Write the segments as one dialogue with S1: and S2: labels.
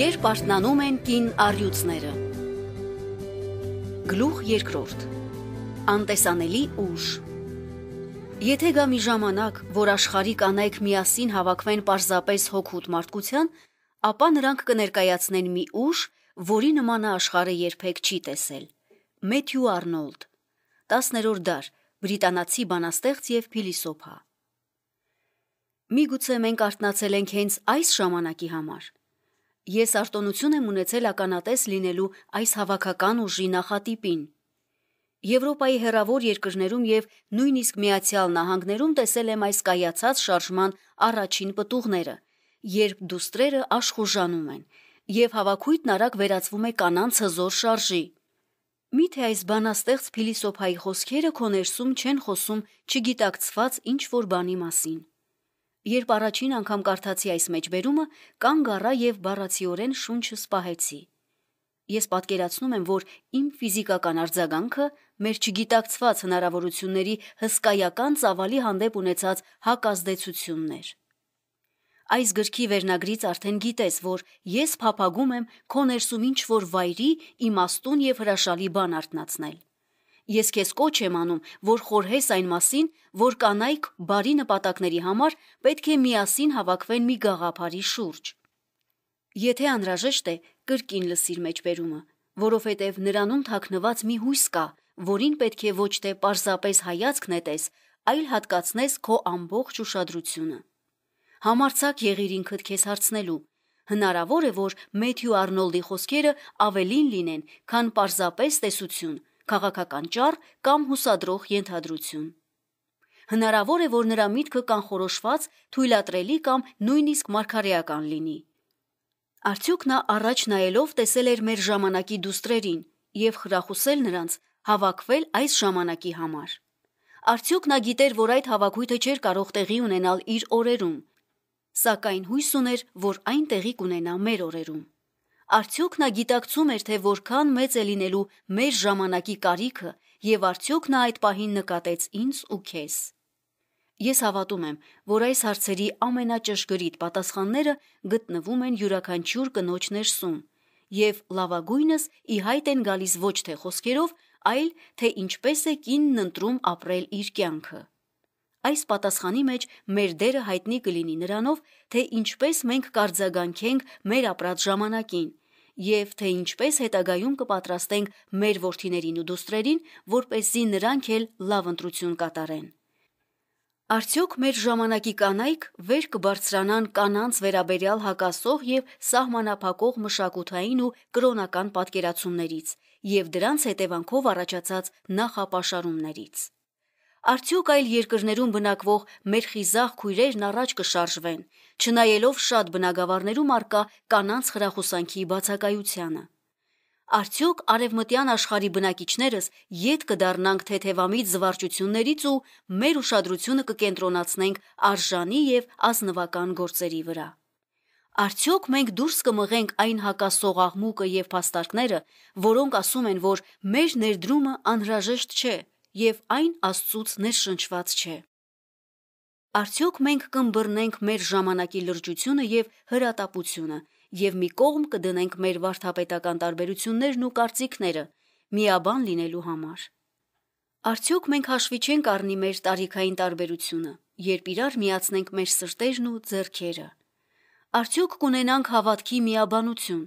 S1: Երբ արթնանում են կին առյուծները։ Գլուխ երկրորդ։ Անտեսանելի ուժ։ Եթե գա մի ժամանակ, որ աշխարհի կանայք միասին հավաքվեն parzapes հոգուտ մարդկության, ապա նրանք կներկայացնեն մի ուժ, որի նմանը աշխարհը երբեք չի տեսել։ Մեթյու Արնոլդ 10-րդ դար բրիտանացի բանաստեղծ եւ փիլիսոփա։ Միգուցե մենք արտնացել ենք հենց այս ժամանակի համար։ Ես արտոնություն եմ ունեցել ականատես լինելու այս հավաքական ուժի նախատիպին։ Եվրոպայի հերավոր երկրներում եւ նույնիսկ Միացյալ Նահանգներում տեսել եմ այս կայացած շարժման առաջին պտուղները, երբ դուստրերը աշխուժանում են եւ հավաքույտն արագ վերածվում է կանանց հզոր շարժի։ Միթե այս բանաստեղծ փիլիսոփայի խոսքերը քո ներսում չեն խոսում չգիտակցված ինչ որ բանի մասին։ Երբ առաջին անգամ կարդացի այս մեջբերումը, կանգ առա եւ բառացիորեն շունչը սպահեցի։ Ես պատկերացնում եմ, որ իմ ֆիզիկական արձագանքը մեր չգիտակցված հնարավորությունների հսկայական ծավալի հանդեպ ունեցած հակազդեցություններ։ Այս գրքի վերնագրից արդեն գիտես, որ ես փափագում եմ քո ներսում ինչ որ վայրի իմաստուն եւ հրաշալի բան արտնացնել։ Ես քեզ կոչ եմ անում, որ խորհես այն մասին, որ կանայք բարի նպատակների համար պետք է միասին հավաքվեն մի գաղափարի շուրջ։ Եթե անհրաժեշտ է, կրկին լսիր մեջբերումը, որովհետև նրանում թաքնված մի հույս կա, որին պետք է ոչ թե պարզապես հայացք նետես, այլ հատկացնես քո ամբողջ ուշադրությունը։ Համարցակ եղիր ինքդ քեզ հարցնելու. հնարավոր է, որ Մեթյու Արնոլդի խոսքերը ավելին լինեն, քան պարզապես տեսություն – քաղաքական ճառ կամ հուսադրող ենթադրություն։ Հնարավոր է, որ նրա միտքը կանխորոշված, թույլատրելի կամ նույնիսկ մարգարեական լինի։ Արդյոք նա առաջ նայելով տեսել էր մեր ժամանակի դուստրերին եւ խրախուսել նրանց հավաքվել այս ժամանակի համար։ Արդյոք նա գիտեր, որ այդ հավաքույթը չէր կարող տեղի ունենալ իր օրերում, սակայն հույս ուներ, որ այն տեղի կունենա մեր օրերում։ Արդյոք նա գիտակցում էր, թե որքան մեծ է լինելու մեր ժամանակի կարիքը եւ արդյոք նա այդ պահին նկատեց ինձ ու քեզ։ Ես հավատում եմ, որ այս հարցերի ամենաճշգրիտ պատասխանները գտնվում են յուրաքանչյուր կնոջ ներսում եւ լավագույնս ի հայտ են գալիս ոչ թե խոսքերով, այլ թե ինչպես է կինն ընտրում ապրել իր կյանքը։ Այս պատասխանի մեջ մեր դերը հայտնի կլինի նրանով, թե ինչպես մենք կարձագանքենք մեր ապրած ժամանակին, եւ թե ինչպես հետագայում կպատրաստենք մեր ворթիներին ու դուստրերին, որ เป զի նրանք էլ լավ ընտրություն կատարեն։ Արդյոք մեր ժամանակի կանայք վեր կբարձրանան կանանց վերաբերյալ հակասող եւ սահմանափակող մշակութային ու կրոնական պատկերացումներից եւ դրանց հետևանքով առաջացած նախապաշարումներից։ Արդյոք այլ երկրներում բնակվող մեր խիզախ քույրերն առաջ կշարժվեն, չնայելով շատ բնակավարներում արկա կանանց խրախուսանքի բացակայությանը։ Արդյոք արևմտյան աշխարհի բնակիչներս յետ կդառնանք թեթևամիտ զվարճություններից ու մեր ուշադրությունը կկենտրոնացնենք արժանի եւ ազնվական գործերի վրա։ Արդյոք մենք դուրս կմղենք այն հակասող աղմուկը եւ փաստարկները, որոնք ասում են, որ մեր ներդրումը անհրաժեշտ չէ եւ այն Աստծուց ներշնչված չէ։ Արդյոք մենք կմբռնենք մեր ժամանակի լրջությունը եւ հրատապությունը եւ մի կողմ կդնենք մեր վարթապետական տարբերություններն ու կարծիքները միաբան լինելու համար։ Արդյոք մենք հաշվի չենք առնի մեր տարիքային տարբերությունը, երբ իրար միացնենք մեր սրտերն ու ձեռքերը։ Արդյոք կունենանք հավատքի միաբանություն,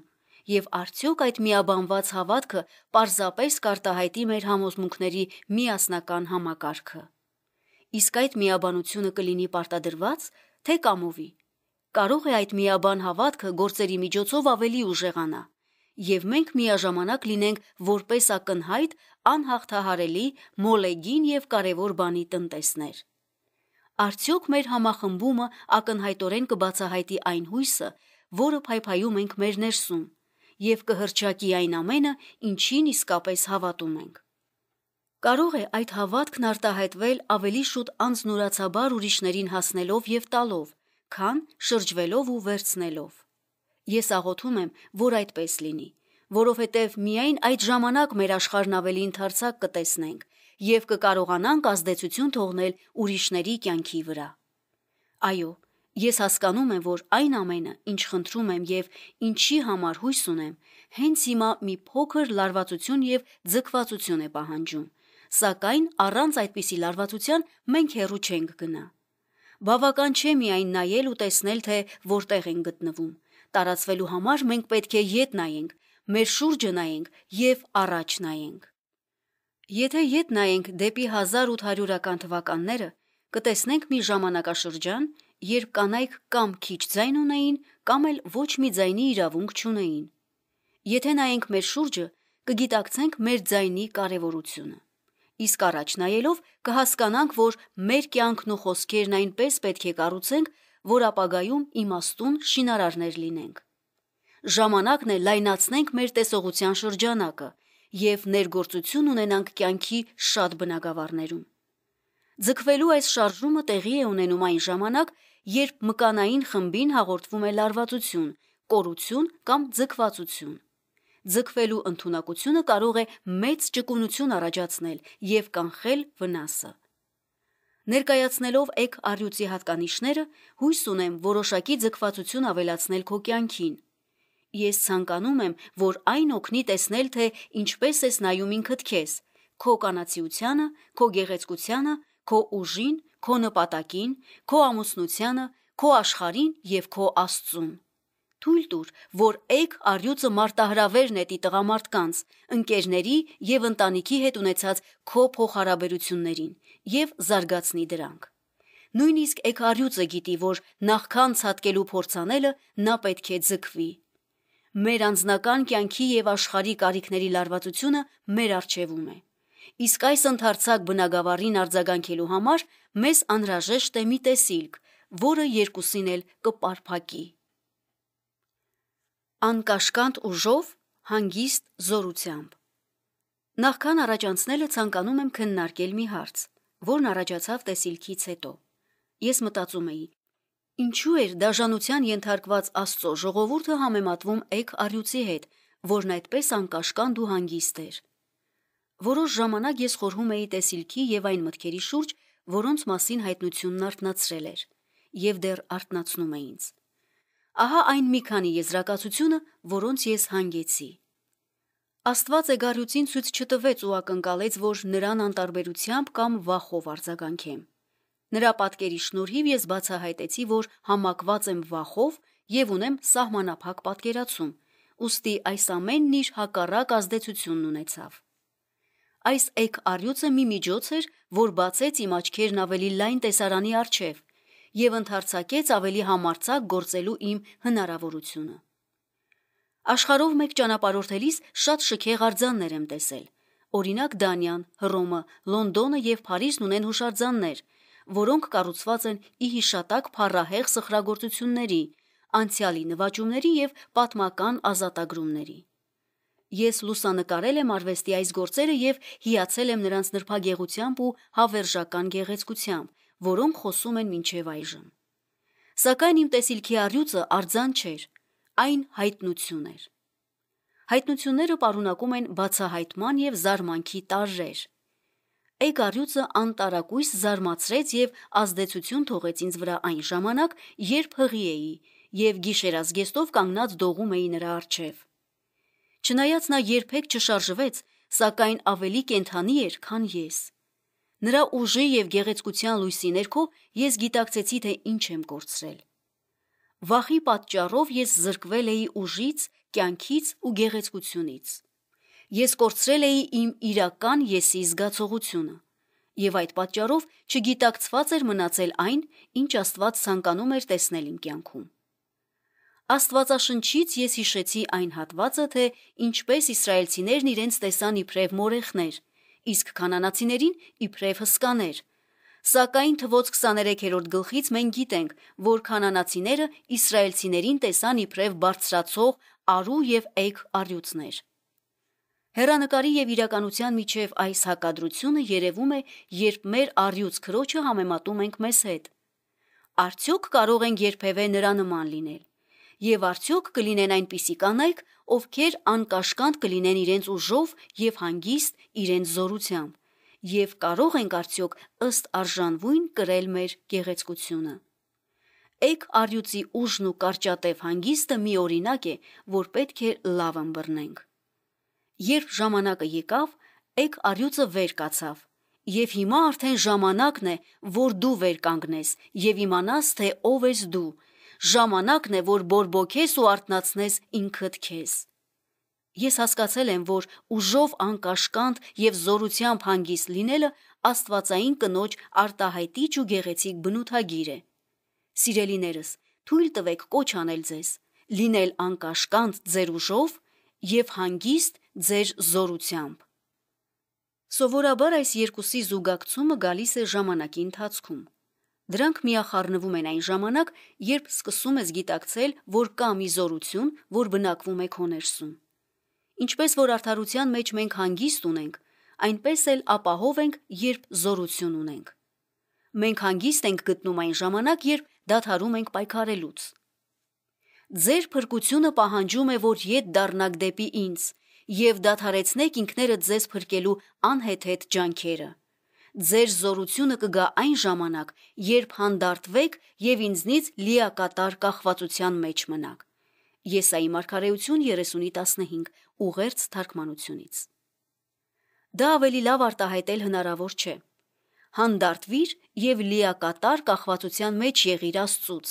S1: եւ արդյոք այդ միաբանված հավատքը պարզապես կարտահայտի մեր համոզմունքների միասնական համակարգը իսկ այդ միաբանությունը կլինի պարտադրված, թե կամովի։ Կարող է այդ միաբան հավատքը գործերի միջոցով ավելի ուժեղանա, եւ մենք միաժամանակ լինենք որպես ակնհայտ, անհաղթահարելի, մոլեգին եւ կարևոր բանի տնտեսներ։ Արդյոք մեր համախմբումը ակնհայտորեն կբացահայտի այն հույսը, որը փայփայում ենք մեր ներսում, եւ կհրճակի այն ամենը, ինչին իսկապես հավատում ենք։ Կարող է այդ հավատքն արտահայտվել ավելի շուտ անznորացաբար ուրիշներին հասնելով եւ տալով, քան շրջվելով ու վերցնելով։ Ես աղոթում եմ, որ այդպես լինի, որովհետեւ միայն այդ ժամանակ մեր աշխարհն ավելի ընդարձակ կտեսնենք եւ կկարողանանք ազդեցություն թողնել ուրիշների կյանքի վրա։ Այո, ես հասկանում եմ, որ այն ամենը, ինչ խնդրում եմ եւ ինչի համար հույս ունեմ, հենց հիմա մի փոքր լարվածություն եւ ձգվածություն է պահանջում սակայն առանց այդպիսի լարվածության մենք հեռու չենք գնա։ Բավական չէ միայն նայել ու տեսնել, թե որտեղ են գտնվում։ Տարածվելու համար մենք պետք է ետ նայենք, մեր շուրջը նայենք եւ առաջ նայենք։ Եթե ետ նայենք դեպի 1800-ական թվականները, կտեսնենք մի ժամանակաշրջան, երբ կանայք կամ քիչ ձայն ունեին, կամ էլ ոչ մի ձայնի իրավունք չունեին։ Եթե նայենք մեր շուրջը, կգիտակցենք մեր ձայնի կարևորությունը։ Իսկ առաջ նայելով կհասկանանք, որ մեր կյանքն ու խոսքերն այնպես պետք է կառուցենք, որ ապագայում իմաստուն շինարարներ լինենք։ Ժամանակն է լայնացնենք մեր տեսողության շրջանակը եւ ներգործություն ունենանք կյանքի շատ բնակավարներում։ Ձգվելու այս շարժումը տեղի է ունենում այն ժամանակ, երբ մկանային խմբին հաղորդվում է լարվածություն, կորություն կամ ձգվածություն ձգվելու ընդունակությունը կարող է մեծ ճկունություն առաջացնել եւ կանխել վնասը։ Ներկայացնելով եկ առյուծի հատկանիշները, հույս ունեմ որոշակի ձգվածություն ավելացնել քո կյանքին։ Ես ցանկանում եմ, որ այն օգնի տեսնել, թե ինչպես ես նայում ինքդ քեզ, քո կանացիությանը, քո գեղեցկությանը, քո ուժին, քո նպատակին, քո ամուսնությանը, քո աշխարհին եւ քո Աստծուն թույլ տուր, որ էկ արյուծը մարտահրավեր նետի տղամարդկանց, ընկերների եւ ընտանիքի հետ ունեցած քո փոխհարաբերություններին եւ զարգացնի դրանք։ Նույնիսկ էկ արյուծը գիտի, որ նախքան ցածկելու փորձանելը նա պետք է ձգվի։ Մեր անձնական կյանքի եւ աշխարհի կարիքների լարվածությունը մեր արժևում է։ Իսկ այս ընդարձակ բնագավառին արձագանքելու համար մեզ անհրաժեշտ է մի տեսիլք, որը երկուսին էլ կպարփակի անկաշկանդ ուժով, հանգիստ զորությամբ։ Նախքան առաջանցնելը ցանկանում եմ քննարկել մի հարց, որն առաջացավ տեսիլքից հետո։ Ես մտածում էի. ինչու էր դաժանության ենթարկված Աստծո ժողովուրդը համեմատվում էկ արյուծի հետ, որն այդպես անկաշկանդ ու հանգիստ էր։ Որոշ ժամանակ ես խորհում էի տեսիլքի եւ այն մտքերի շուրջ, որոնց մասին հայտնությունն արտնացրել էր, եւ դեռ արտնացնում է ինձ։ Ահա այն մի քանի եզրակացությունը, որոնց ես հանգեցի։ Աստված Էգարյուցին ցույց չտվեց ու ակնկալեց, որ նրան անտարբերությամբ կամ վախով արձագանքեմ։ Նրա պատկերի շնորհիվ ես բացահայտեցի, որ համակված եմ վախով եւ ունեմ սահմանափակ պատկերացում, ուստի այս ամենն իր հակառակ ազդեցությունն ունեցավ։ Այս էկ արյուցը մի միջոց էր, որ բացեց իմ աչքերն ավելի լայն տեսարանի արջև, եւ ընդհարցակեց ավելի համարցակ գործելու իմ հնարավորությունը։ Աշխարհով մեկ ճանապարհորդելիս շատ շքեղ արձաններ եմ տեսել։ Օրինակ Դանիան, Հռոմը, Լոնդոնը եւ Փարիզն ունեն հուշարձաններ, որոնք կառուցված են ի հիշատակ փառահեղ սխրագործությունների, անցյալի նվաճումների եւ պատմական ազատագրումների։ Ես լուսանկարել եմ արվեստի այս գործերը եւ հիացել եմ նրանց նրբագեղությամբ ու հավերժական գեղեցկությամբ, որոնք խոսում են մինչև այժմ։ Սակայն իմ տեսիլքի առյուծը արձան չէր, այն հայտնություն էր։ Հայտնությունները պարունակում են բացահայտման եւ զարմանքի տարժեր։ Էգ առյուծը անտարակույս զարմացրեց եւ ազդեցություն թողեց ինձ վրա այն ժամանակ, երբ հղի էի եւ գիշերազգեստով կանգնած դողում էի նրա առջև։ Չնայած նա երբեք չշարժվեց, սակայն ավելի կենթանի էր, քան ես։ Նրա ուժի եւ գեղեցկության լույսի ներքո ես գիտակցեցի, թե ինչ եմ կորցրել։ Վախի պատճառով ես զրկվել էի ուժից, կյանքից ու գեղեցկությունից։ Ես կորցրել էի իմ իրական եսի զգացողությունը, եւ այդ պատճառով չգիտակցված էր մնացել այն, ինչ Աստված ցանկանում էր տեսնել իմ կյանքում։ Աստվածաշնչից ես հիշեցի այն հատվածը, թե ինչպես իսրայելցիներն իրենց տեսան իբրև մորեխներ, իսկ կանանացիներին իբրև հսկաներ։ Սակայն թվոց 23-րդ գլխից մենք գիտենք, որ կանանացիները իսրայելցիներին տեսան իբրև բարձրացող արու եւ էգ արյուծներ։ Հերանկարի եւ իրականության միջև այս հակադրությունը երևում է, երբ մեր արյուծ քրոջը համեմատում ենք մեզ հետ։ Արդյոք կարող ենք երբևէ նրա նման լինել։ Եվ արդյոք կլինեն այնպիսի կանայք, ովքեր անկաշկանդ կլինեն իրենց ուժով եւ հանգիստ իրենց զորությամբ եւ կարող ենք արդյոք ըստ արժանվույն կրել մեր գեղեցկությունը Էկ արյուծի ուժն ու կարճատև հանգիստը մի օրինակ է, որ պետք է լավ ըմբռնենք։ Երբ ժամանակը եկավ, Էկ արյուծը վեր կացավ, եւ հիմա արդեն ժամանակն է, որ դու վեր կանգնես եւ իմանաս, թե ով ես դու ժամանակն է, որ բորբոքես ու արտնացնես ինքդ քեզ։ Ես հասկացել եմ, որ ուժով անկաշկանդ եւ զորությամբ հանգիստ լինելը աստվածային կնոջ արտահայտիչ ու գեղեցիկ բնութագիր է։ Սիրելիներս, թույլ տվեք կոչ անել ձեզ, լինել անկաշկանդ ձեր ուժով եւ հանգիստ ձեր զորությամբ։ Սովորաբար այս երկուսի զուգակցումը գալիս է ժամանակի ընթացքում։ Դրանք միախառնվում են այն ժամանակ, երբ սկսում ես գիտակցել, որ կա մի զորություն, որ բնակվում է քո ներսում։ Ինչպես որ արդարության մեջ մենք հանգիստ ունենք, այնպես էլ ապահով ենք, երբ զորություն ունենք։ Մենք հանգիստ ենք գտնում այն ժամանակ, երբ դադարում ենք պայքարելուց։ Ձեր փրկությունը պահանջում է, որ ետ դառնաք դեպի ինձ եւ դադարեցնեք ինքներդ ձեզ փրկելու անհեթեթ ջանքերը։ Ձեր զորությունը կգա այն ժամանակ, երբ հանդարտվեք եւ ինձնից լիակատար կախվածության մեջ մնաք։ Եսայի մարգարեություն 30:15 ուղերձ թարգմանությունից։ Դա ավելի լավ արտահայտել հնարավոր չէ։ Հանդարտվիր եւ լիակատար կախվածության մեջ եղիր Աստծուց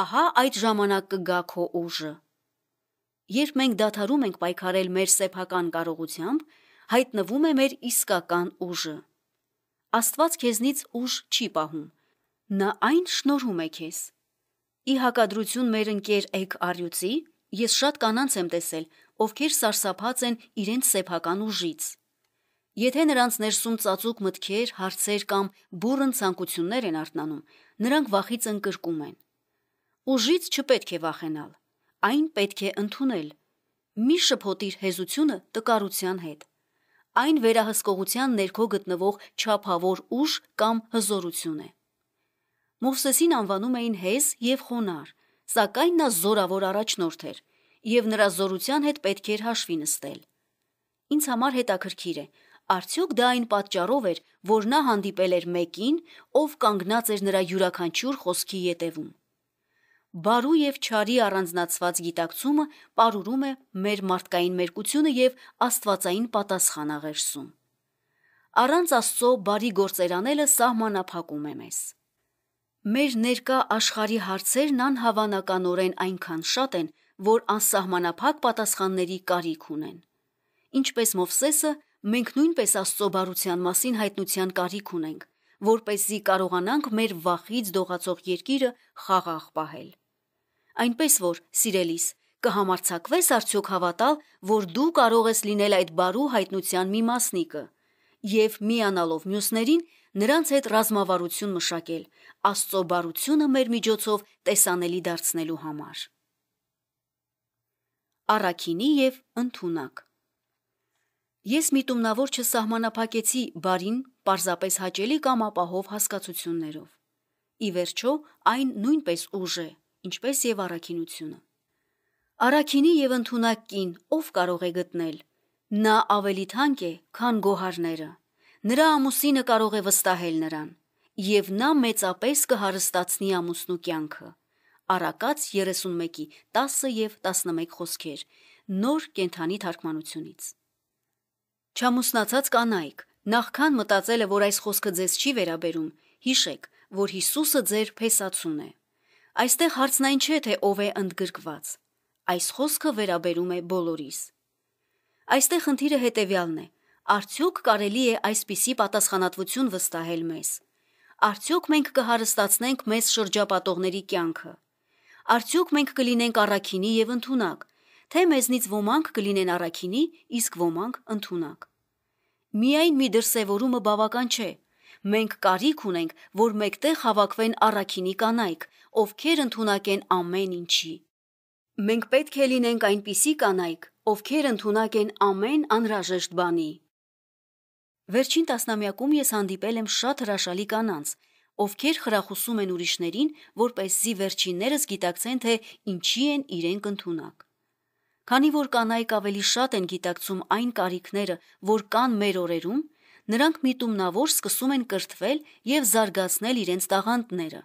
S1: ահա այդ ժամանակ կգա քո ուժը։ Երբ մենք դադարում ենք պայքարել մեր սեփական կարողությամբ, հայտնվում է մեր իսկական ուժը։ Աստված քեզնից ուժ չի պահում։ Նա այն շնորհում է քեզ։ Ի հակադրություն մեր ընկեր Էկ Արյուծի, ես շատ կանանց եմ տեսել, ովքեր սարսափած են իրենց սեփական ուժից։ Եթե նրանց ներսում ծածուկ մտքեր, հարցեր կամ բուրըն ցանկություններ են արտանանում, նրանք վախից ընկրկում են։ Ուժից չպետք է վախենալ, այն պետք է ընդունել։ Մի շփոթիր հեզությունը տկարության հետ այն վերահսկողության ներքո գտնվող չափավոր ուժ կամ հզորություն է։ Մովսեսին անվանում էին հես եւ խոնար, սակայն նա զորավոր առաջնորդ էր եւ նրա զորության հետ պետք էր հաշվի նստել։ Ինձ համար հետաքրքիր է, Արդյոք դա այն պատճառով էր, որ նա հանդիպել էր մեկին, ով կանգնած էր նրա յուրաքանչյուր խոսքի ետևում։ Բարու եւ չարի առանձնացված գիտակցումը պարուրում է մեր մարդկային մերկությունը եւ աստվածային պատասխանաղերսում։ Առանց Աստծո բարի գործեր անելը սահմանափակում է մեզ։ Մեր ներկա աշխարհի հարցերն անհավանականորեն այնքան շատ են, որ անսահմանափակ պատասխանների կարիք ունեն։ Ինչպես Մովսեսը, մենք նույնպես Աստծո բարության մասին հայտնության կարիք ունենք, որ เป զի կարողանանք մեր վախից դողացող երկիրը խաղաղ պահել այնպես որ, սիրելիս, կհամարցակվես արդյոք հավատալ, որ դու կարող ես լինել այդ բարու հայտնության մի մասնիկը եւ միանալով մյուսներին նրանց հետ ռազմավարություն մշակել, Աստծո բարությունը մեր միջոցով տեսանելի դարձնելու համար։ Արաքինի եւ ընդունակ Ես միտումնավոր չսահմանափակեցի բարին, պարզապես հաճելի կամ ապահով հասկացություններով։ Ի վերջո, այն նույնպես ուժ է, ինչպես եւ առաքինությունը։ Արաքինի եւ ընդունակ կին ով կարող է գտնել։ Նա ավելի թանկ է, քան գոհարները։ Նրա ամուսինը կարող է վստահել նրան, եւ նա մեծապես կհարստացնի ամուսնու կյանքը։ Արակած 31-ի 10 եւ 11 խոսքեր նոր կենթանի թարգմանությունից։ Չամուսնացած կանայք, նախքան մտածելը, որ այս խոսքը ձեզ չի վերաբերում, հիշեք, որ Հիսուսը ձեր փեսացուն է։ Այստեղ հարցն այն չէ, թե ով է ընդգրկված։ Այս խոսքը վերաբերում է բոլորիս։ Այստեղ խնդիրը հետևյալն է. արդյոք կարելի է այսպիսի պատասխանատվություն վստահել մեզ։ Արդյոք մենք կհարստացնենք մեզ շրջապատողների կյանքը։ Արդյոք մենք կլինենք առաքինի եւ ընդունակ, թե մեզնից ոմանք կլինեն առաքինի, իսկ ոմանք ընդունակ։ Միայն մի դրսևորումը բավական չէ, Մենք կարիք ունենք, որ մեկտեղ հավաքվեն առաքինի կանայք, ովքեր ընդունակեն ամեն ինչի։ Մենք պետք է լինենք այնպիսի կանայք, ովքեր ընդունակեն ամեն անհրաժեշտ բանի։ Վերջին տասնամյակում ես հանդիպել եմ շատ հրաշալի կանանց, ովքեր խրախուսում են ուրիշներին, որպեսզի վերջիններս գիտակցեն, թե ինչի են իրենք ընդունակ։ Քանի որ կանայք ավելի շատ են գիտակցում այն կարիքները, որ կան մեր օրերում, Նրանք միտումնավոր սկսում են կրթվել եւ զարգացնել իրենց տաղանդները,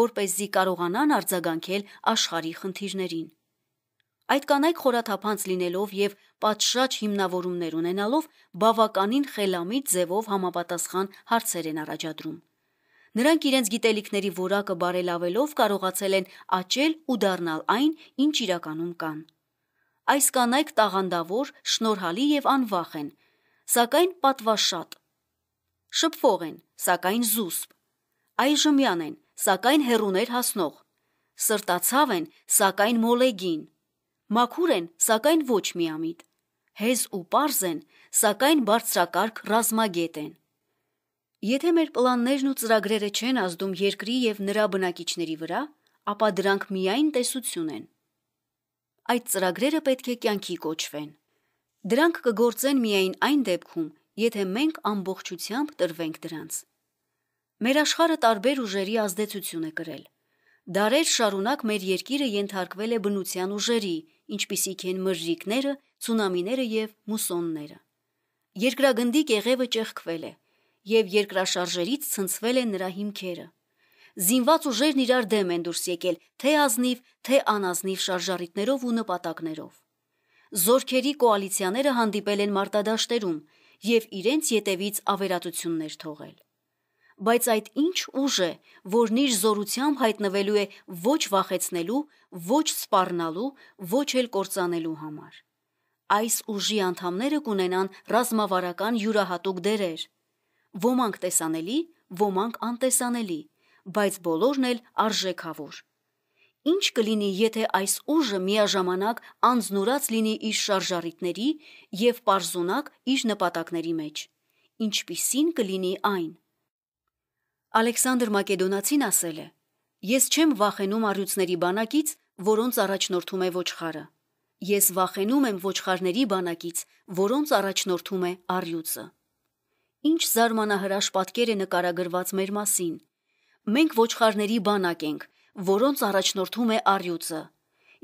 S1: որ เป զի կարողանան արձագանքել աշխարհի խնդիրներին։ Այդ կանայք խորաթափանց լինելով եւ պատշաճ հիմնավորումներ ունենալով բավականին խելամիտ ձևով համապատասխան հարցեր են առաջադրում։ Նրանք իրենց գիտելիքների որակը բարելավելով կարողացել են աճել ու դառնալ այն, ինչ իրականում կան։ Այս կանայք տաղանդավոր, շնորհալի եւ անվախ են, սակայն պատվաշատ, շփվող են, սակայն զուսպ, այժմյան են, սակայն հերուներ հասնող, սրտացավ են, սակայն մոլեգին, մաքուր են, սակայն ոչ միամիտ, հեզ ու պարզ են, սակայն բարձրակարգ ռազմագետ են։ Եթե մեր պլաններն ու ծրագրերը չեն ազդում երկրի եւ նրա բնակիչների վրա, ապա դրանք միայն տեսություն են։ Այդ ծրագրերը պետք է կյանքի կոչվեն։ Դրանք կգործեն միայն այն դեպքում, եթե մենք ամբողջությամբ տրվենք դրանց։ Մեր աշխարհը տարբեր ուժերի ազդեցություն է կրել։ Դարեր շարունակ մեր երկիրը ենթարկվել է բնության ուժերի, ինչպիսիք են մրրիկները, ցունամիները եւ մուսոնները։ Երկրագնդի կեղևը ճեղքվել է եւ երկրաշարժերից ցնցվել են նրա հիմքերը։ Զինված ուժերն իրար դեմ են դուրս եկել, թե ազնիվ, թե անազնիվ շարժառիթներով ու նպատակներով։ Զորքերի կոալիցիաները հանդիպել են մարտադաշտերում, եւ իրենց յետևից ավերածություններ թողել։ Բայց այդ ինչ ուժ է, որն իր զորությամբ հայտնվելու է ոչ վախեցնելու, ոչ սպառնալու, ոչ էլ կործանելու համար։ Այս ուժի անդամները կունենան ռազմավարական յուրահատուկ դերեր։ Ոմանք տեսանելի, ոմանք անտեսանելի, բայց բոլորն էլ արժեքավոր։ Ինչ կլինի, եթե այս ուժը միաժամանակ անznուրած լինի իր շարժարիտների եւ պարզունակ իր նպատակների մեջ։ Ինչպիսին կլինի այն։ Ալեքսանդր Մակեդոնացին ասել է. Ես չեմ վախենում առյուծների բանակից, որոնց առաջնորդում է ոչխարը։ Ես վախենում եմ ոչխարների բանակից, որոնց առաջնորդում է առյուծը։ Ինչ զարմանահրաշ պատկեր է նկարագրված մեր մասին։ Մենք ոչխարների բանակ ենք, որոնց առաջնորդում է արյուծը։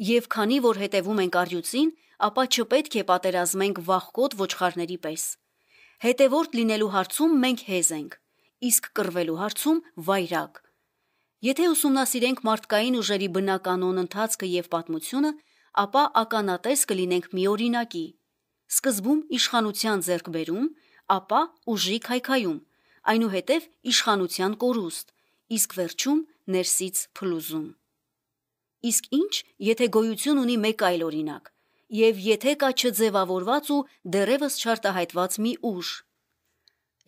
S1: Եվ քանի որ հետևում ենք արյուծին, ապա չպետք է պատերազմենք վախկոտ ոչխարների պես։ Հետևորդ լինելու հարցում մենք հեզ ենք, իսկ կռվելու հարցում վայրակ։ Եթե ուսումնասիրենք մարդկային ուժերի բնականոն ընթացքը եւ պատմությունը, ապա ականատես կլինենք մի օրինակի։ Սկզբում իշխանության ձեռքբերում, ապա ուժի քայքայում, այնուհետև իշխանության կորուստ, իսկ վերջում ներսից փլուզում։ Իսկ ինչ, եթե գոյություն ունի մեկ այլ օրինակ, եւ եթե կա չձևավորված ու դեռևս չարտահայտված մի ուժ։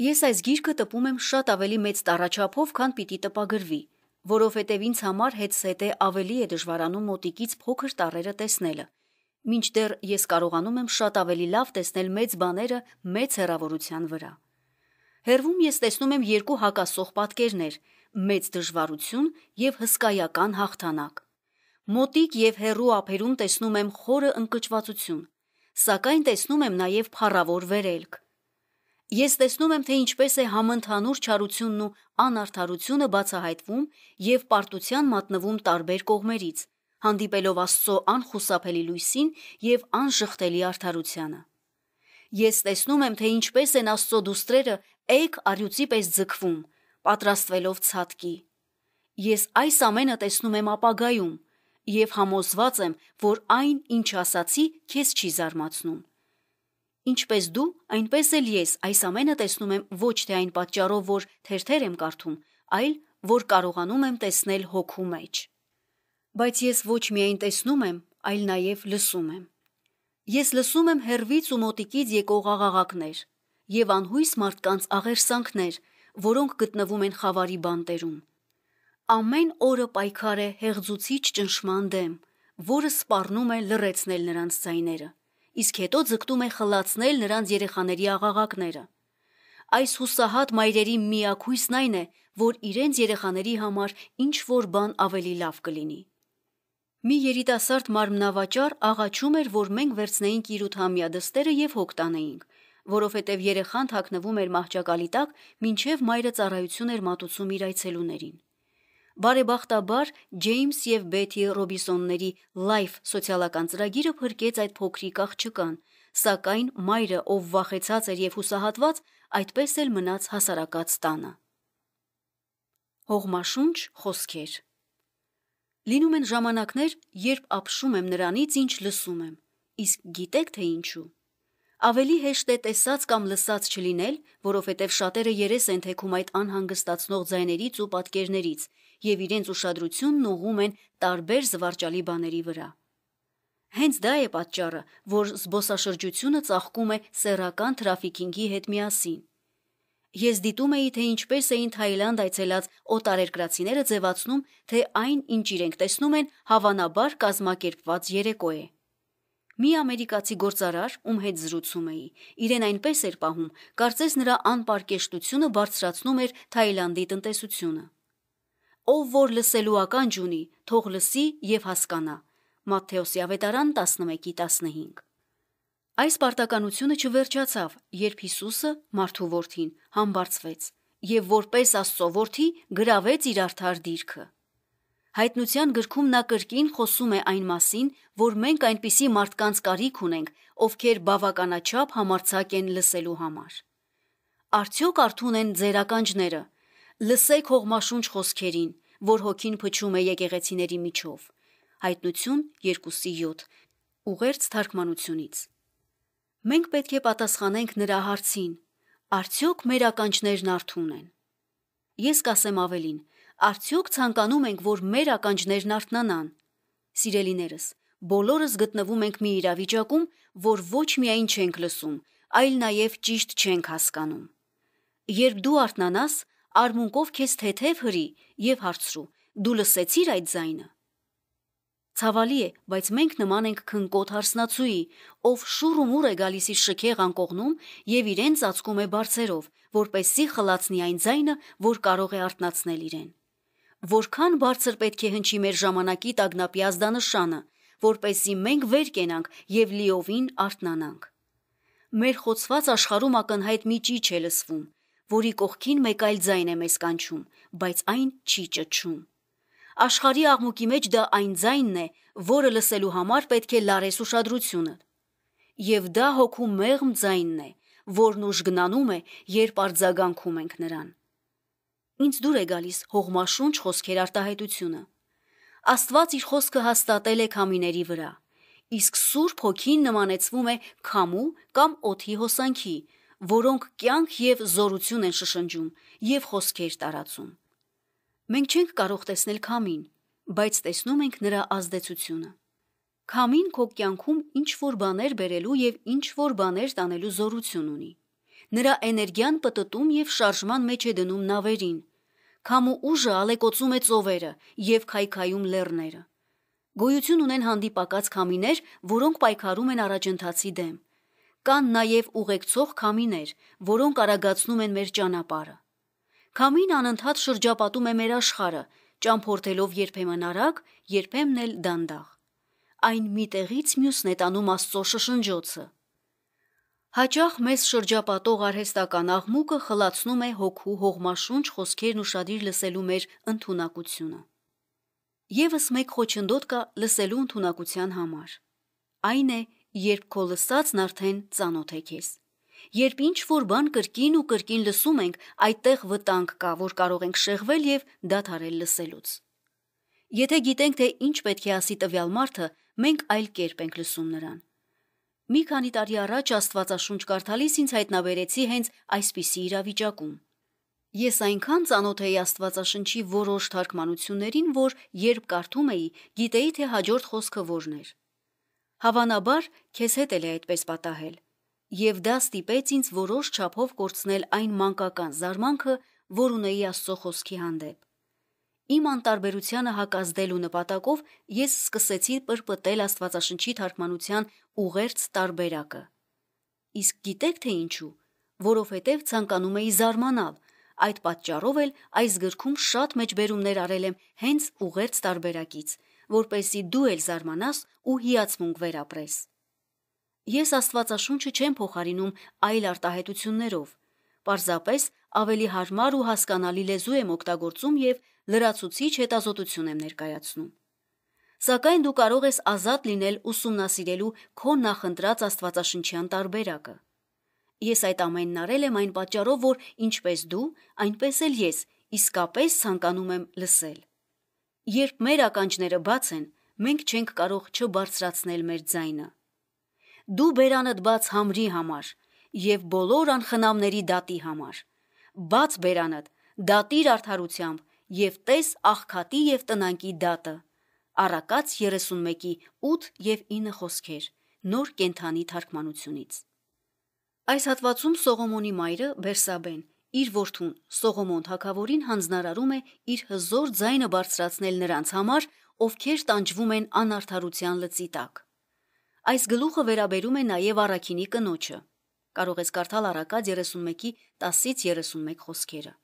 S1: Ես այս գիրքը տպում եմ շատ ավելի մեծ տարաչափով, քան պիտի տպագրվի, որովհետև ինձ համար հետսեթե ավելի է դժվարանում մոտիկից փոքր տարերը տեսնելը։ Մինչդեռ ես կարողանում եմ շատ ավելի լավ տեսնել մեծ բաները մեծ հեռավորության վրա։ Հերվում ես տեսնում եմ երկու հակասող պատկերներ, մեծ դժվարություն եւ հսկայական հաղթանակ։ Մոտիկ եւ հերու ափերում տեսնում եմ խորը ընկճվածություն, սակայն տեսնում եմ նաեւ փառավոր վերելք։ Ես տեսնում եմ, թե ինչպես է համընդհանուր չարությունն ու անարդարությունը բացահայտվում եւ պարտության մատնվում տարբեր կողմերից, հանդիպելով Աստծո անխուսափելի լույսին եւ անժխտելի արդարությանը։ Ես տեսնում եմ, թե ինչպես են Աստծո դուստրերը էկ արյուծի պես ձգվում, պատրաստվելով ցածկի։ Ես այս ամենը տեսնում եմ ապագայում եւ համոզված եմ, որ այն, ինչ ասացի, քեզ չի զարմացնում։ Ինչպես դու, այնպես էլ ես այս ամենը տեսնում եմ ոչ թե այն պատճառով, որ թերթեր եմ կարդում, այլ որ կարողանում եմ տեսնել հոգու մեջ։ Բայց ես ոչ միայն տեսնում եմ, այլ նաև լսում եմ։ Ես լսում եմ հերվից ու մոտիկից եկող աղաղակներ եւ անհույս մարդկանց աղերսանքներ, որոնք գտնվում են խավարի բանտերում։ Ամեն օրը պայքար է հեղձուցիչ ճնշման դեմ, որը սպառնում է լրացնել նրանց ցայները, իսկ հետո ձգտում է խլացնել նրանց երեխաների աղաղակները։ Այս հուսահատ մայրերի միակ հույսն այն է, որ իրենց երեխաների համար ինչ որ բան ավելի լավ կլինի։ Մի երիտասարդ մարմնավաճառ աղաչում էր, որ մենք վերցնեինք իր ութամյա դստերը եւ հոգ տանեինք, որովհետև երեխան թաքնվում էր մահճակալի տակ, մինչև մայրը ծառայություն էր մատուցում իր այցելուներին։ Բարեբախտաբար Ջեյմս եւ Բեթի Ռոբիսոնների Life սոցիալական ծրագիրը փրկեց այդ փոքրիկ աղջկան, սակայն մայրը, ով վախեցած էր եւ հուսահատված, այդպես էլ մնաց հասարակած տանը։ Հողմաշունչ խոսքեր Լինում են ժամանակներ, երբ ապշում եմ նրանից, ինչ լսում եմ, իսկ գիտեք թե ինչու ավելի հեշտ է տեսած կամ լսած չլինել, որովհետև շատերը երես են թեքում այդ անհանգստացնող ձայներից ու պատկերներից եւ իրենց ուշադրությունն ուղում են տարբեր զվարճալի բաների վրա։ Հենց դա է պատճառը, որ զբոսաշրջությունը ծաղկում է սեռական թրաֆիկինգի հետ միասին։ Ես դիտում էի, թե ինչպես էին Թայլանդ այցելած օտարերկրացիները ձևացնում, թե այն, ինչ իրենք տեսնում են, հավանաբար կազմակերպված երեկո է։ Մի ամերիկացի գործարար, ում հետ զրուցում էի, իրեն այնպես էր պահում, կարծես նրա անպարկեշտությունը բարձրացնում էր Թայլանդի տնտեսությունը։ Ով որ լսելու ականջ ունի, թող լսի եւ հասկանա։ Մատթեոսի ավետարան 11:15։ Այս պարտականությունը չվերջացավ, երբ Հիսուսը մարդու որդին համբարձվեց եւ որպես Աստծո որդի գրավեց իր արդար դիրքը։ Հայտնության գրքում նա կրկին խոսում է այն մասին, որ մենք այնպիսի մարդկանց կարիք ունենք, ովքեր բավականաչափ համարձակ են լսելու համար։ Արդյոք արթուն են ձեր ականջները։ Լսեք հողմաշունչ խոսքերին, որ հոգին փչում է եկեղեցիների միջով։ Հայտնություն 2:7։ Ուղերձ թարգմանությունից։ Մենք պետք է պատասխանենք նրա հարցին. արդյոք մեր ականջներն արթուն են։ Ես կասեմ ավելին, Արդյոք ցանկանում ենք, որ մեր ականջներն արթնանան։ Սիրելիներս, բոլորս գտնվում ենք մի իրավիճակում, որ ոչ միայն չենք լսում, այլ նաև ճիշտ չենք հասկանում։ Երբ դու արթնանաս, արմունկով քեզ թեթև հրի եւ հարցրու. դու լսեցիր այդ ձայնը։ Ցավալի է, բայց մենք նման ենք քնկոտ հարսնացուի, ով շուռ ու մուռ է գալիս իր շքեղ անկողնում եւ իրեն ծածկում է բարձերով, որպեսզի խլացնի այն ձայնը, որ կարող է արտնացնել իրեն։ Որքան բարձր պետք է հնչի մեր ժամանակի տագնապի ազդանշանը, որպեսզի մենք վեր կենանք եւ լիովին արթնանանք։ Մեր խոցված աշխարհում ակնհայտ մի ճիչ է լսվում, որի կողքին մեկ այլ ձայն է մեզ կանչում, բայց այն չի ճչում։ Աշխարհի աղմուկի մեջ դա այն ձայնն է, որը լսելու համար պետք է լարես ուշադրությունը։ Եվ դա հոգու մեղմ ձայնն է, որն ուժգնանում է, երբ արձագանքում ենք նրան ինձ դուր է գալիս հողմաշունչ խոսքեր արտահայտությունը։ Աստված իր խոսքը հաստատել է քամիների վրա, իսկ Սուրբ Հոգին նմանեցվում է քամու կամ օթի հոսանքի, որոնք կյանք եւ զորություն են շշնջում եւ խոսքեր տարածում։ Մենք չենք կարող տեսնել քամին, բայց տեսնում ենք նրա ազդեցությունը։ Քամին քո կյանքում ինչ որ բաներ բերելու եւ ինչ որ բաներ տանելու զորություն ունի։ Նրա էներգիան պտտում եւ շարժման մեջ է դնում նավերին, Քամու ուժը ալեկոծում է ծովերը եւ քայքայում լեռները։ Գոյություն ունեն հանդիպակաց քամիներ, որոնք պայքարում են առաջընթացի դեմ։ Կան նաև ուղեկցող քամիներ, որոնք արագացնում են մեր ճանապարհը։ Քամին անընդհատ շրջապատում է մեր աշխարհը, ճամփորդելով երբեմն արագ, երբեմն էլ դանդաղ։ Այն մի տեղից մյուսն է տանում Աստծո շշնջոցը։ Հաճախ մեզ շրջապատող արհեստական աղմուկը խլացնում է հոգու հողմաշունչ խոսքերն ուշադիր լսելու մեր ընթունակությունը։ Եվս մեկ խոչընդոտ կա լսելու ընթունակության համար։ Այն է, երբ քո լսածն արդեն ծանոթ է քեզ։ Երբ ինչ-որ բան կրկին ու կրկին լսում ենք, այդտեղ վտանգ կա, որ կարող ենք շեղվել եւ դադարել լսելուց։ Եթե գիտենք, թե ինչ պետք է ասի տվյալ մարդը, մենք այլ կերպ ենք լսում նրան Մի քանի տարի առաջ Աստվածաշունչ կարդալիս ինձ հայտնաբերեցի հենց այսպիսի իրավիճակում։ Ես այնքան ծանոթ էի Աստվածաշնչի որոշ թարգմանություններին, որ երբ կարդում էի, գիտեի, թե հաջորդ խոսքը որն էր։ Հավանաբար, քեզ հետ էլ է այդպես պատահել։ Եվ դա ստիպեց ինձ որոշ չափով կորցնել այն մանկական զարմանքը, որ ունեի Աստծո խոսքի հանդեպ։ Իմ անտարբերությանը հակազդելու նպատակով ես սկսեցի պրպտել Աստվածաշնչի թարգմանության ուղերձ տարբերակը։ Իսկ գիտեք թե ինչու, որովհետև ցանկանում էի զարմանալ, այդ պատճառով էլ այս գրքում շատ մեջբերումներ արել եմ հենց ուղերձ տարբերակից, որպեսի դու էլ զարմանաս ու հիացմունք վերապրես։ Ես Աստվածաշունչը չեմ փոխարինում այլ արտահայտություններով, պարզապես ավելի հարմար ու հասկանալի լեզու եմ օգտագործում եւ լրացուցիչ հետազոտություն եմ ներկայացնում։ Սակայն դու կարող ես ազատ լինել ուսումնասիրելու քո նախընտրած աստվածաշնչյան տարբերակը։ Ես այդ ամենն արել եմ այն պատճառով, որ ինչպես դու, այնպես էլ ես իսկապես ցանկանում եմ լսել։ Երբ մեր ականջները բաց են, մենք չենք կարող չբարձրացնել մեր ձայնը։ Դու բերանդ բաց համրի համար եւ բոլոր անխնամների դատի համար։ Բաց բերանդ, դատիր արդարությամբ եւ տես աղքատի եւ տնանքի դատը։ Առակաց 31-ի 8 եւ 9 խոսքեր։ Նոր կենթանի թարգմանությունից։ Այս հատվածում Սողոմոնի մայրը Բերսաբեն իր որդուն Սողոմոն թագավորին հանձնարարում է իր հզոր ձայնը բարձրացնել նրանց համար, ովքեր տանջվում են անարթարության լծի տակ։ Այս գլուխը վերաբերում է նաև Արաքինի կնոջը։ Կարող ես կարդալ Արակաց 31-ի 10-ից 31 խոսքերը։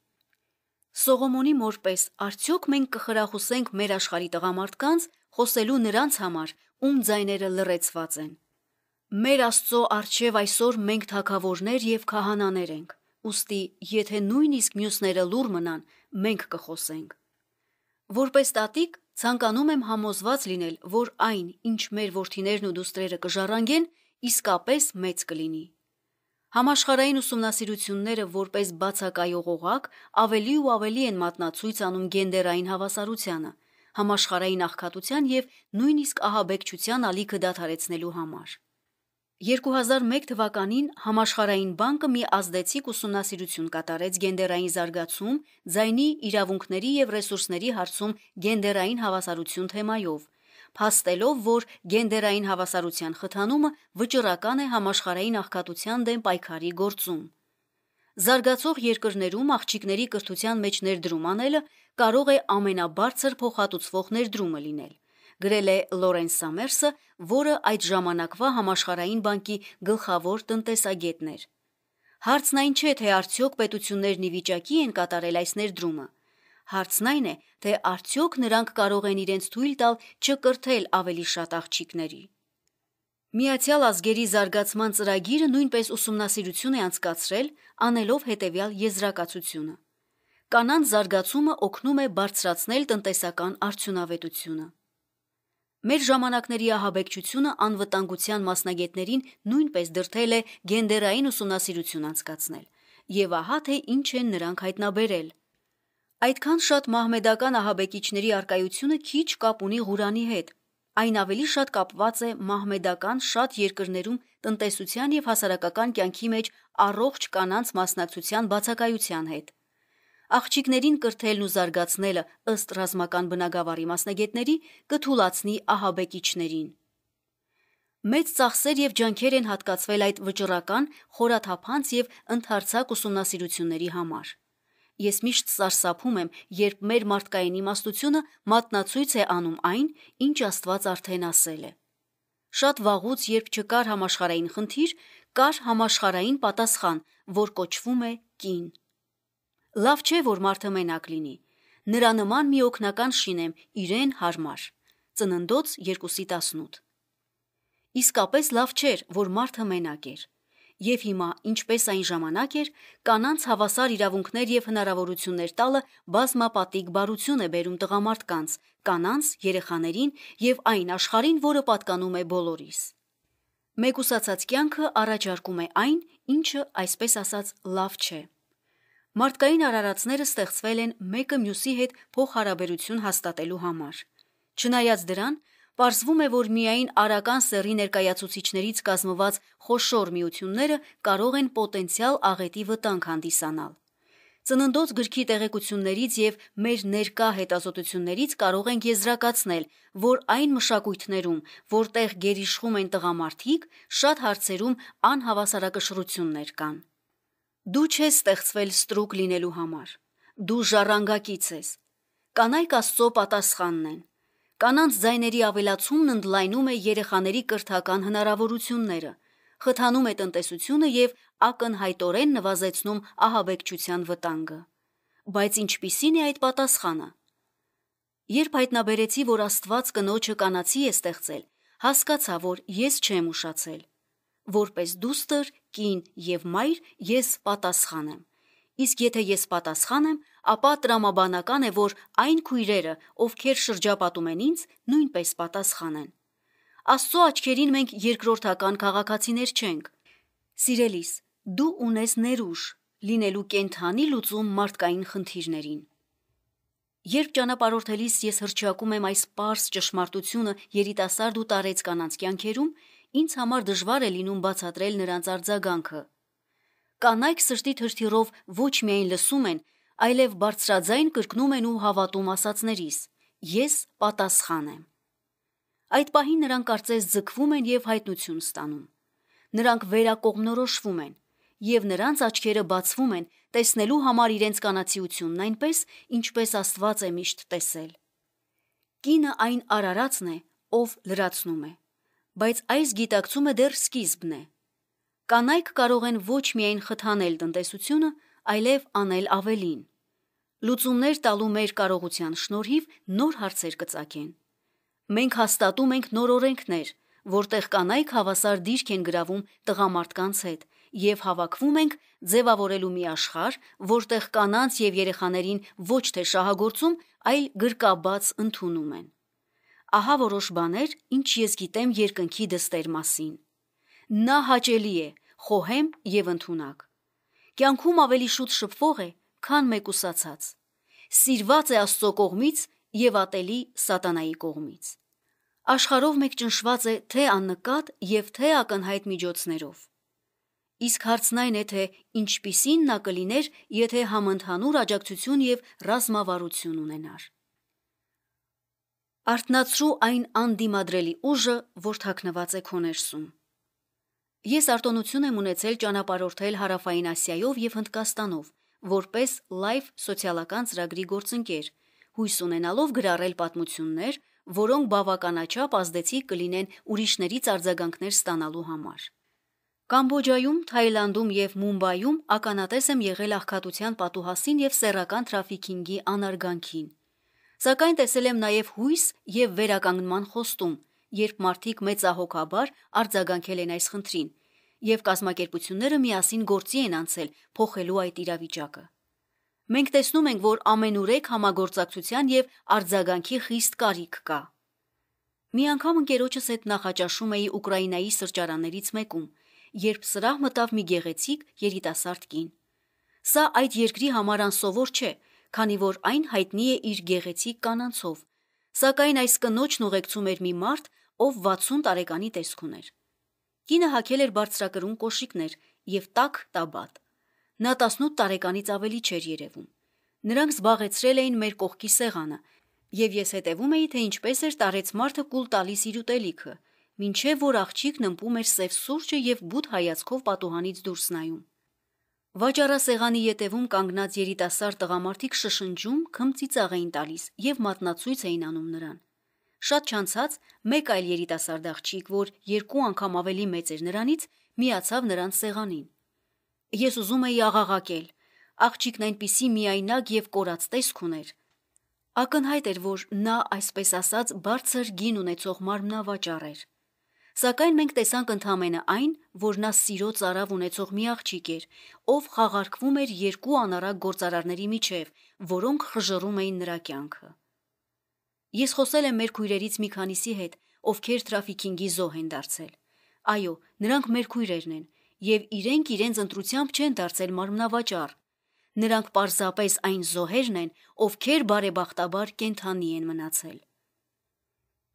S1: Սողոմոնի մորպես, արդյոք մենք կխրախուսենք մեր աշխարհի տղամարդկանց խոսելու նրանց համար, ում ձայները լրացված են։ Մեր Աստծո արչև այսօր մենք թակավորներ եւ քահանաներ ենք։ Ոստի, եթե նույնիսկ մյուսները լուր մնան, մենք կխոսենք։ Որպես տատիկ ցանկանում եմ համոզված լինել, որ այն, ինչ մեր worth-իներն ու դուստրերը կժառանգեն, իսկապես մեծ կլինի։ Համաշխարհային ուսումնասիրությունները որպես բացակայող օղակ ավելի ու ավելի են մատնացույց անում գենդերային հավասարությանը, համաշխարհային աղքատության եւ նույնիսկ ահաբեկչության ալիքը դադարեցնելու համար։ 2001 թվականին Համաշխարհային բանկը մի ազդեցիկ ուսումնասիրություն կատարեց գենդերային զարգացում, ձայնի իրավունքների եւ ռեսուրսների հարցում գենդերային հավասարություն թեմայով – փաստելով, որ գենդերային հավասարության խթանումը վճռական է համաշխարհային աղքատության դեմ պայքարի գործում։ Զարգացող երկրներում աղջիկների կրթության մեջ ներդրում անելը կարող է ամենաբարձր փոխհատուցվող ներդրումը լինել, գրել է Լորեն Սամերսը, որը այդ ժամանակվա համաշխարհային բանկի գլխավոր տնտեսագետն էր։ Հարցն այն չէ, թե արդյոք պետություններն ի վիճակի են կատարել այս ներդրումը, Հարցն այն է, թե արդյոք նրանք կարող են իրենց թույլ տալ չկրթել ավելի շատ աղջիկների։ Միացյալ ազգերի զարգացման ծրագիրը նույնպես ուսումնասիրություն է անցկացրել, անելով հետևյալ եզրակացությունը. Կանանց զարգացումը օգնում է բարձրացնել տնտեսական արդյունավետությունը։ Մեր ժամանակների ահաբեկչությունը անվտանգության մասնագետներին նույնպես դրթել է գենդերային ուսումնասիրություն անցկացնել։ Եվ ահա թե ինչ են նրանք հայտնաբերել – Այդքան շատ մահմեդական ահաբեկիչների արկայությունը քիչ կապ ունի Ղուրանի հետ։ Այն ավելի շատ կապված է մահմեդական շատ երկրներում տնտեսության եւ հասարակական կյանքի մեջ առողջ կանանց մասնակցության բացակայության հետ։ Աղջիկներին կրթելն ու զարգացնելը ըստ ռազմական բնագավառի մասնագետների կթուլացնի ահաբեկիչներին։ Մեծ ծախսեր եւ ջանքեր են հատկացվել այդ վճռական, խորաթափանց եւ ընդհարցակ ուսումնասիրությունների համար։ Ես միշտ սարսափում եմ, երբ մեր մարդկային իմաստությունը մատնացույց է անում այն, ինչ Աստված արդեն ասել է։ Շատ վաղուց, երբ չկար համաշխարային խնդիր, կար համաշխարային պատասխան, որ կոչվում է կին։ Լավ չէ, որ մարդը մենակ լինի։ Նրա նման մի օկնական շինեմ իրեն հարմար։ Ծննդոց 2:18։ Իսկապես լավ չէր, որ մարդը մենակ էր եւ հիմա, ինչպես այն ժամանակ էր, կանանց հավասար իրավունքներ եւ հնարավորություններ տալը բազմապատիկ բարություն է բերում տղամարդկանց, կանանց, երեխաներին եւ այն աշխարհին, որը պատկանում է բոլորիս։ Մեկուսացած կյանքը առաջարկում է այն, ինչը, այսպես ասած, լավ չէ։ Մարդկային արարածները ստեղծվել են մեկը մյուսի հետ փոխհարաբերություն հաստատելու համար։ Չնայած դրան, Պարզվում է, որ միայն արական սեռի ներկայացուցիչներից կազմված խոշոր միությունները կարող են պոտենցիալ աղետի վտանգ հանդիսանալ։ Ծննդոց գրքի տեղեկություններից եւ մեր ներկա հետազոտություններից կարող ենք եզրակացնել, որ այն մշակույթներում, որտեղ գերիշխում են տղամարդիկ, շատ հարցերում անհավասարակշռություններ կան։ Դու չես ստեղծվել ստրուկ լինելու համար։ Դու ժառանգակից ես։ Կանայք Աստծո պատասխանն են։ Կանանց ձայների ավելացումն ընդլայնում է երեխաների կրթական հնարավորությունները, խթանում է տնտեսությունը եւ ակնհայտորեն նվազեցնում ահաբեկչության վտանգը։ Բայց ինչպիսին է այդ պատասխանը։ Երբ հայտնաբերեցի, որ Աստված կնոջը կանացի է ստեղծել, հասկացա, որ ես չեմ ուշացել։ Որպես դուստր, կին եւ մայր ես պատասխան եմ։ Իսկ եթե ես պատասխան եմ, ապա տրամաբանական է, որ այն քույրերը, ովքեր շրջապատում են ինձ, նույնպես պատասխանեն։ Աստծո աչքերին մենք երկրորդական քաղաքացիներ չենք։ Սիրելիս, դու ունես ներուժ լինելու կենթանի լուծում մարդկային խնդիրներին։ Երբ ճանապարհորդելիս ես հրճակում եմ այս པարս ճշմարտությունը երիտասարդ ու տարեց կանանց կյանքերում, ինձ համար դժվար է լինում բացատրել նրանց արձագանքը։ Կանայք սրտի թրթիրով ոչ միայն լսում են, այլև բարձրաձայն կրկնում են ու հավատում ասածներիս. «Ես պատասխան եմ»։ Այդ պահին նրանք կարծես ձգվում են եւ հայտնություն ստանում։ Նրանք վերակողմնորոշվում են եւ նրանց աչքերը բացվում են տեսնելու համար իրենց կանացիությունն այնպես, ինչպես Աստված է միշտ տեսել։ Կինը այն Արարածն է, ով լրացնում է։ Բայց այս գիտակցումը դեռ սկիզբն է։ Կանայք կարող են ոչ միայն խթանել տնտեսությունը, այլև անել ավելին։ Լուծումներ տալու մեր կարողության շնորհիվ նոր հարցեր կծագեն։ Մենք հաստատում ենք նոր օրենքներ, որտեղ կանայք հավասար դիրք են գրավում տղամարդկանց հետ եւ հավաքվում ենք ձևավորելու մի աշխարհ, որտեղ կանանց եւ երեխաներին ոչ թե շահագործում, այլ գրկաբաց ընդունում են։ Ահա որոշ բաներ, ինչ ես գիտեմ երկնքի դստեր մասին։ Նա հաճելի է, խոհեմ եւ ընդունակ։ Կյանքում ավելի շուտ շփվող է, քան մեկուսացած։ Սիրված է Աստծո կողմից եւ ատելի սատանայի կողմից։ Աշխարհով մեկ ճնշված է թե աննկատ եւ թե ակնհայտ միջոցներով։ Իսկ հարցն այն է, թե ինչպիսին նա կլիներ, եթե համընդհանուր աջակցություն եւ ռազմավարություն ունենար։ Արտնացրու այն անդիմադրելի ուժը, որ թաքնված է քո ներսում։ Ես արտոնություն եմ ունեցել ճանապարհորդել հարավային Ասիայով եւ Հնդկաստանով, որպես լայվ սոցիալական ծրագրի գործընկեր, հույս ունենալով գրառել պատմություններ, որոնք բավականաչափ ազդեցիկ կլինեն ուրիշներից արձագանքներ ստանալու համար։ Կամբոջայում, Թայլանդում եւ Մումբայում ականատես եմ եղել աղքատության պատուհասին եւ սեռական թրաֆիքինգի անարգանքին։ Սակայն տեսել եմ նաեւ հույս եւ վերականգնման խոստում, երբ մարդիկ մեծահոգաբար արձագանքել են այս խնդրին եւ կազմակերպությունները միասին գործի են անցել փոխելու այդ իրավիճակը։ Մենք տեսնում ենք, որ ամենուրեք համագործակցության եւ արձագանքի խիստ կարիք կա։ Մի անգամ ընկերոջս հետ նախաճաշում էի Ուկրաինայի սրճարաններից մեկում, երբ սրահ մտավ մի գեղեցիկ երիտասարդ կին։ Սա այդ երկրի համար անսովոր չէ, քանի որ այն հայտնի է իր գեղեցիկ կանանցով։ Սակայն այս կնոջն ուղեկցում էր մի մարդ, ով 60 տարեկանի տեսք ուներ։ Կինը հագել էր բարձրակրուն կոշիկներ եւ տաք տաբատ։ Նա 18 տարեկանից ավելի չէր երևում։ Նրանք զբաղեցրել էին մեր կողքի սեղանը, եւ ես հետևում էի, թե ինչպես էր տարեց մարդը կուլ տալիս իր ուտելիքը, ինչեւ որ աղջիկն ըմպում էր սև սուրճը եւ բութ հայացքով պատուհանից դուրս նայում։ Վաճառասեղանի ետևում կանգնած երիտասարդ տղամարդիկ շշնջում, քմծիծաղ էին տալիս եւ մատնացույց էին անում նրան։ Շատ չանցած մեկ այլ երիտասարդ աղջիկ, որ երկու անգամ ավելի մեծ էր նրանից, միացավ նրանց սեղանին։ Ես ուզում էի աղաղակել։ Աղջիկն այնպիսի միայնակ եւ կորած տեսք ուներ։ Ակնհայտ էր, որ նա, այսպես ասած, բարձր գին ունեցող մարմնավաճառ էր։ Սակայն մենք տեսանք ընդամենը այն, որ նա սիրո ծարավ ունեցող մի աղջիկ էր, ով խաղարկվում էր երկու անարակ գործարարների միջև, որոնք խժռում էին նրա կյանքը։ Ես խոսել եմ մեր քույրերից մի քանիսի հետ, ովքեր տրաֆիկինգի զոհ են դարձել։ Այո, նրանք մեր քույրերն են եւ իրենք իրենց ընտրությամբ չեն դարձել մարմնավաճառ։ Նրանք պարզապես այն զոհերն են, ովքեր բարեբախտաբար կենթանի են մնացել։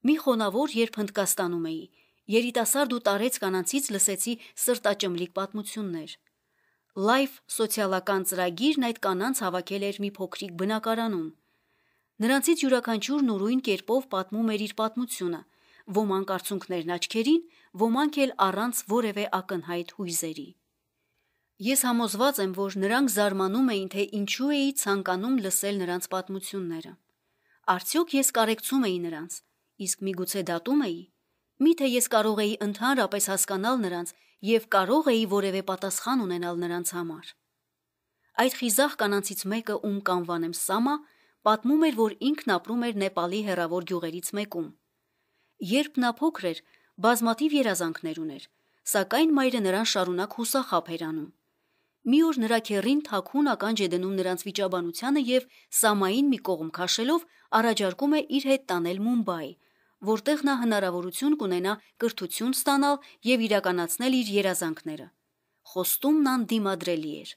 S1: Մի խոնավոր երբ Հնդկաստանում էի, երիտասարդ ու տարեց կանանցից լսեցի սրտաճմլիկ պատմություններ։ Life սոցիալական ծրագիրն այդ կանանց հավաքել էր մի փոքրիկ բնակարանում, Նրանցից յուրաքանչյուրն ուրույն կերպով պատմում էր իր պատմությունը, ոմանք արցունքներն աչքերին, ոմանք էլ առանց որևէ ակնհայտ հույզերի։ Ես համոզված եմ, որ նրանք զարմանում էին, թե ինչու էի ցանկանում լսել նրանց պատմությունները։ Արդյոք ես կարեկցում էի նրանց, իսկ միգուցե դատում էի։ Միթե ես կարող էի ընդհանրապես հասկանալ նրանց եւ կարող էի որևէ պատասխան ունենալ նրանց համար։ Այդ խիզախ կանանցից մեկը, ում կանվանեմ Սամա, պատմում էր, որ ինքն ապրում էր Նեպալի հեռավոր գյուղերից մեկում։ Երբ նա փոքր էր, բազմաթիվ երազանքներ ուներ, սակայն մայրը նրան շարունակ հուսախապ էր անում։ Մի օր նրա քերին թաքուն ականջ է դնում նրանց վիճաբանությանը եւ Սամային մի կողմ քաշելով առաջարկում է իր հետ տանել Մումբայ, որտեղ նա հնարավորություն կունենա կրթություն ստանալ եւ իրականացնել իր երազանքները։ Խոստումն անդիմադրելի էր։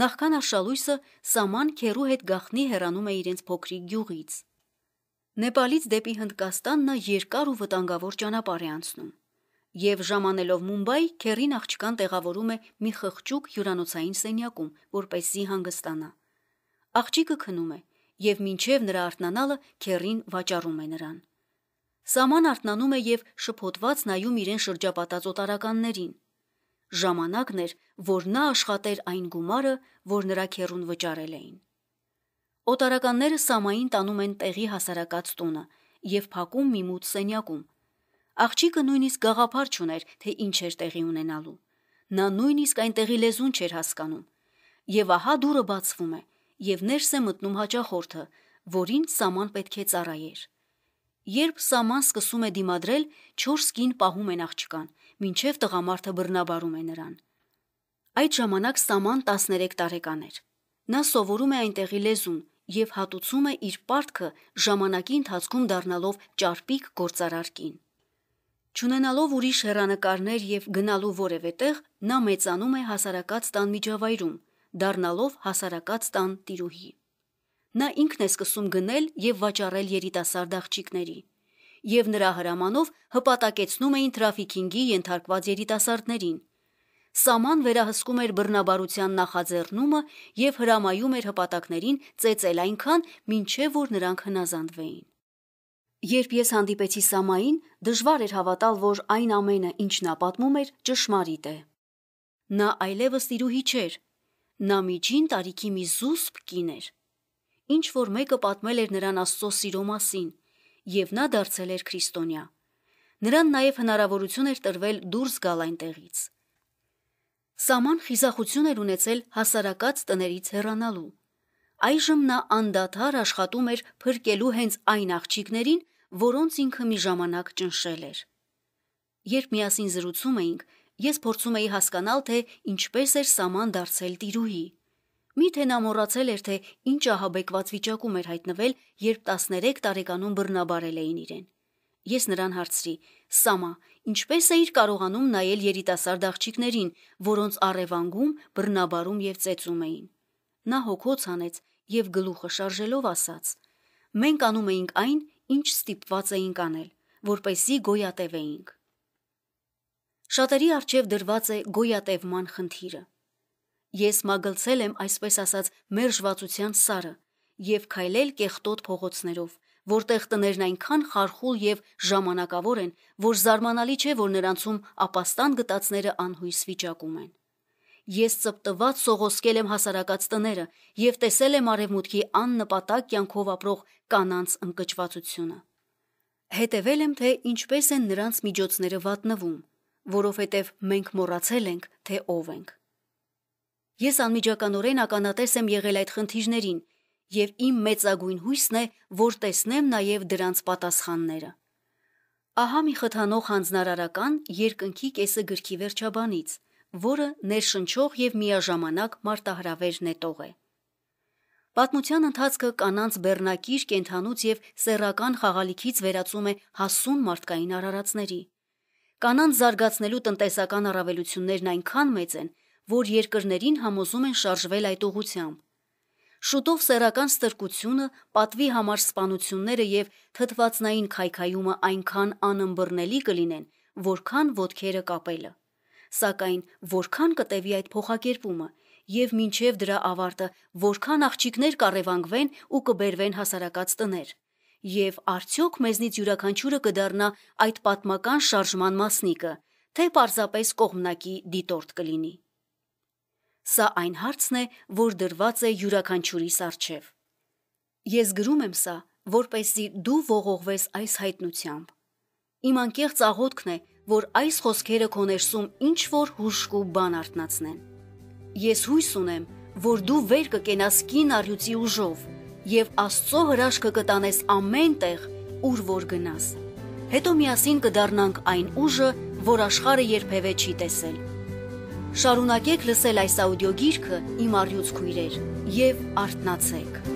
S1: Նախքան արշալույսը Սաման քերու հետ գախնի հեռանում է իրենց փոքրիկ գյուղից։ Նեպալից դեպի Հնդկաստան նա երկար ու վտանգավոր ճանապարհ է անցնում։ Եվ ժամանելով Մումբայ, քերին աղջկան տեղավորում է մի խղճուկ հյուրանոցային սենյակում, որպեսզի հանգստանա։ Աղջիկը քնում է, եւ մինչև նրա արթնանալը քերին վաճառում է նրան։ Սաման արթնանում է եւ շփոթված նայում իրեն շրջապատած օտարականներին։ Ժամանակն էր, որ նա աշխատեր այն գումարը, որ նրա քերուն վճարել էին։ Օտարականները սամային տանում են տեղի հասարակած տունը եւ փակում մի մութ սենյակում։ Աղջիկը նույնիսկ գաղափար չուներ, թե ինչ էր տեղի ունենալու։ Նա նույնիսկ այնտեղի լեզուն չէր հասկանում։ Եվ ահա դուրը բացվում է, եւ ներս է մտնում հաճախորդը, որին Սաման պետք է ծառայեր։ Երբ Սաման սկսում է դիմադրել, 4 կին պահում են աղջկան մինչև տղամարդը բռնաբարում է նրան։ Այդ ժամանակ Սաման 13 տարեկան էր։ Նա սովորում է այնտեղի լեզուն եւ հատուցում է իր պարտքը ժամանակի ընթացքում դառնալով ճարպիկ գործարարքին։ Չունենալով ուրիշ հերանեկարներ եւ գնալու որևէ տեղ, նա մեծանում է հասարակած տան միջավայրում, դառնալով հասարակած տան տիրուհի։ Նա ինքն է սկսում գնել եւ վաճառել երիտասարդ աղջիկների եւ նրա հրամանով հպատակեցնում էին տրաֆիկինգի ենթարկված երիտասարդներին։ Սաման վերահսկում էր բռնաբարության նախաձեռնումը եւ հրամայում էր հպատակներին ծեծել այնքան, մինչեւ որ նրանք հնազանդվեին։ Երբ ես հանդիպեցի Սամային, դժվար էր հավատալ, որ այն ամենը, ինչ նա պատմում էր, ճշմարիտ է։ Նա այլևս իրուհի չէր։ Նա միջին տարիքի մի զուսպ կին էր։ Ինչ որ մեկը պատմել էր նրան Աստծո սիրո մասին, եւ նա դարձել էր քրիստոնյա։ Նրան նաեւ հնարավորություն էր տրվել դուրս գալ այնտեղից։ Սաման խիզախություն էր ունեցել հասարակած տներից հեռանալու։ Այժմ նա անդադար աշխատում էր փրկելու հենց այն աղջիկներին, որոնց ինքը մի ժամանակ ճնշել էր։ Երբ միասին զրուցում էինք, ես փորձում էի հասկանալ, թե ինչպես էր Սաման դարձել տիրուհի։ Միթե նա մոռացել էր, թե ինչ ահաբեկված վիճակում էր հայտնվել, երբ 13 տարեկանում բռնաբարել էին իրեն։ Ես նրան հարցրի. «Սամա, ինչպես էիր կարողանում նայել երիտասարդ աղջիկներին, որոնց առևանգում, բռնաբարում եւ ծեծում էին»։ Նա հոգոց հանեց եւ գլուխը շարժելով ասաց. «Մենք անում էինք այն, ինչ ստիպված էինք անել, որպեսզի գոյատևեինք»։ Շատերի արջև դրված է գոյատևման խնդիրը։ Ես մագլցել եմ, այսպես ասած, մեր ժվացության սարը եւ քայլել կեղտոտ փողոցներով, որտեղ տներն այնքան խարխուլ եւ ժամանակավոր են, որ զարմանալի չէ, որ նրանցում ապաստան գտածները անհույս վիճակում են։ Ես ծպտված սողոսկել եմ հասարակած տները եւ տեսել եմ արևմուտքի աննպատակ կյանքով ապրող կանանց ընկճվածությունը։ Հետևել եմ, թե ինչպես են նրանց միջոցները վատնվում, որովհետև մենք մոռացել ենք, թե ով ենք։ Ես անմիջականորեն ականատես եմ եղել այդ խնդիրներին, եւ իմ մեծագույն հույսն է, որ տեսնեմ նաեւ դրանց պատասխանները։ Ահա մի խթանող հանձնարարական երկնքի կեսը գրքի վերջաբանից, որը ներշնչող եւ միաժամանակ մարտահրավեր նետող է։ Պատմության ընթացքը կանանց բեռնակիր կենթանուց եւ սեռական խաղալիքից վերածում է հասուն մարդկային արարածների։ Կանանց զարգացնելու տնտեսական առավելություններն այնքան մեծ են, որ երկրներին համոզում են շարժվել այդ ուղությամբ։ Շուտով սեռական ստրկությունը, պատվի համար սպանությունները եւ թթվածնային քայքայումը այնքան անըմբռնելի կլինեն, որքան ոդքերը կապելը։ Սակայն որքան կտևի այդ փոխակերպումը եւ մինչեւ դրա ավարտը որքան աղջիկներ կարևանգվեն ու կբերվեն հասարակած տներ։ Եվ արդյոք մեզնից յուրաքանչյուրը կդառնա այդ պատմական շարժման մասնիկը, թե պարզապես կողմնակի դիտորդ կլինի։ Սա այն հարցն է, որ դրված է յուրաքանչյուրիս արչև։ Ես գրում եմ սա, որպեսզի դու ողողվես այս հայտնությամբ։ Իմ անկեղծ աղոթքն է, որ այս խոսքերը քո ներսում ինչ որ հուշկու բան արտնացնեն։ Ես հույս ունեմ, որ դու վեր կկենաս կին արյուծի ուժով եւ Աստծո հրաշքը կտանես ամեն տեղ, ուր որ գնաս։ Հետո միասին կդառնանք այն ուժը, որ աշխարը երբևէ չի տեսել։ Շարունակեք լսել այս աուդիո գիրքը իմ առյուծ քույրեր եւ արտնացեք։